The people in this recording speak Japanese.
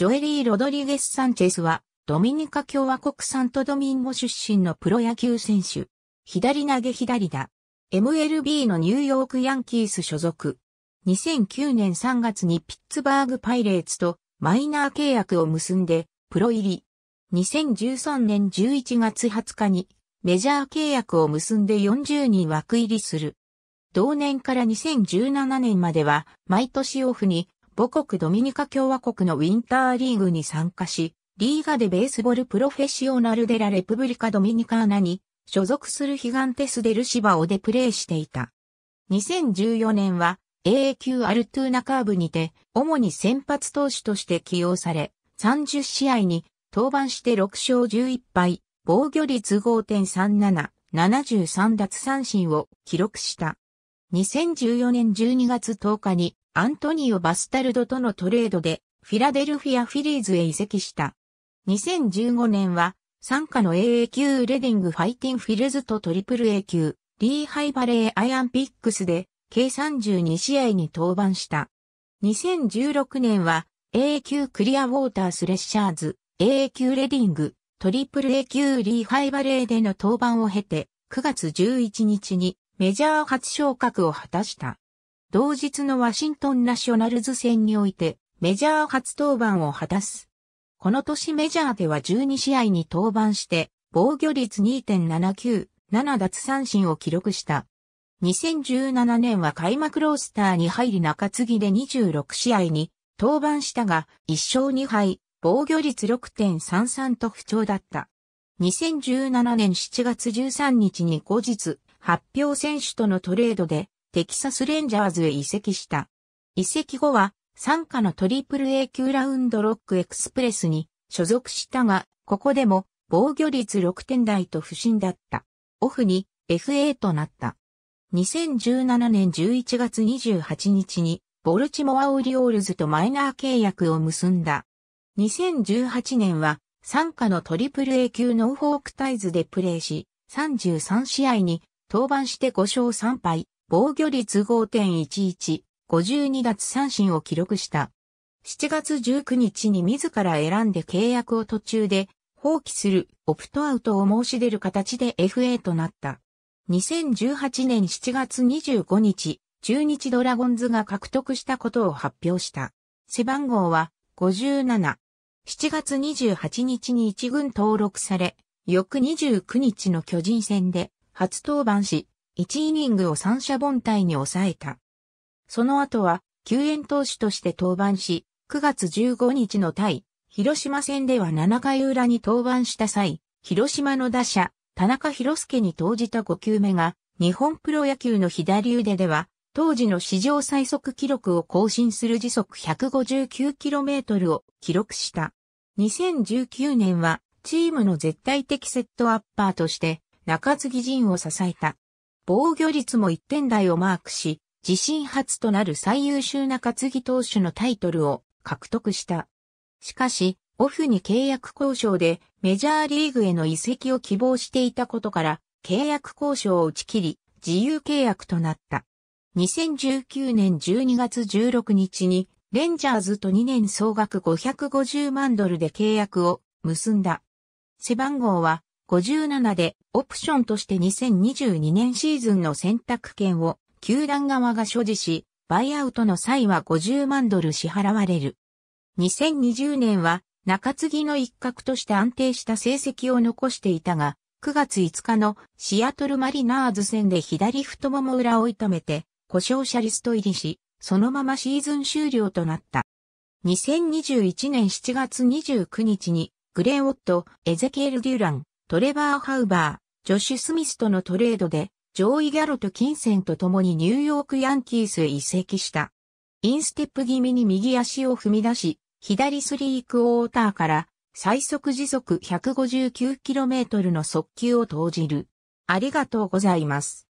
ジョエリー・ロドリゲス・サンチェスは、ドミニカ共和国サントドミンゴ出身のプロ野球選手。左投げ左打。MLB のニューヨークヤンキース所属。2009年3月にピッツバーグパイレーツとマイナー契約を結んで、プロ入り。2013年11月20日にメジャー契約を結んで40人枠入りする。同年から2017年までは毎年オフに母国ドミニカ共和国のウィンターリーグに参加し、リーガでベースボールプロフェッショナルデラレプブリカドミニカーナに所属するヒガンテスデルシバオでプレーしていた。2014年は AAQ アルトゥーナカーブにて主に先発投手として起用され、30試合に登板して6勝11敗、防御率5.37、73奪三振を記録した。2014年12月10日にアントニオ・バスタルドとのトレードでフィラデルフィア・フィリーズへ移籍した。2015年は参加の AA 級レディング・ファイティン・フィルズとトリプル A 級リーハイバレー・アイアンピックスで計32試合に登板した。2016年は AA 級クリアウォータースレッシャーズ、AA 級レディング、トリプル A 級リーハイバレーでの登板を経て9月11日にメジャー初昇格を果たした。同日のワシントンナショナルズ戦において、メジャー初登板を果たす。この年メジャーでは12試合に登板して、防御率2.79、7奪三振を記録した。2017年は開幕ロースターに入り中継ぎで26試合に登板したが、1勝2敗、防御率6.33と不調だった。2017年7月13日に後日、発表選手とのトレードで、テキサスレンジャーズへ移籍した。移籍後は、参加のトリプル A 級ラウンドロックエクスプレスに所属したが、ここでも防御率6点台と不振だった。オフに FA となった。2017年11月28日にボルチモアオリオールズとマイナー契約を結んだ。2018年は参加のトリプル A 級ノーフォークタイズでプレーし、33試合に登板して5勝3敗、防御率5.11、52奪三振を記録した。7月19日に自ら選んで契約を途中で放棄するオプトアウトを申し出る形で FA となった。2018年7月25日、中日ドラゴンズが獲得したことを発表した。背番号は57。7月28日に一軍登録され、翌29日の巨人戦で初登板し、1イニングを三者凡退に抑えた。その後は、救援投手として登板し、9月15日の対、広島戦では7回裏に登板した際、広島の打者、田中広介に投じた5球目が、日本プロ野球の左腕では、当時の史上最速記録を更新する時速 159km を記録した。2019年は、チームの絶対的セットアッパーとして、中継ぎ陣を支えた。防御率も1点台をマークし、自身初となる最優秀中継ぎ投手のタイトルを獲得した。しかし、オフに契約交渉でメジャーリーグへの移籍を希望していたことから、契約交渉を打ち切り、自由契約となった。2019年12月16日に、レンジャーズと2年総額550万ドルで契約を結んだ。背番号は57でオプションとして2022年シーズンの選択権を球団側が所持し、バイアウトの際は50万ドル支払われる。2020年は中継ぎの一角として安定した成績を残していたが、9月5日のシアトルマリナーズ戦で左太もも裏を痛めて、故障者リスト入りし、そのままシーズン終了となった。2021年7月29日に、グレーオット、エゼケール・デュラン、トレバー・ハウバー、ジョシュ・スミスとのトレードで、ジョーイ・ギャロと金銭と共にニューヨーク・ヤンキースへ移籍した。インステップ気味に右足を踏み出し、左スリークオーターから最速時速 159km の速球を投じる。ありがとうございます。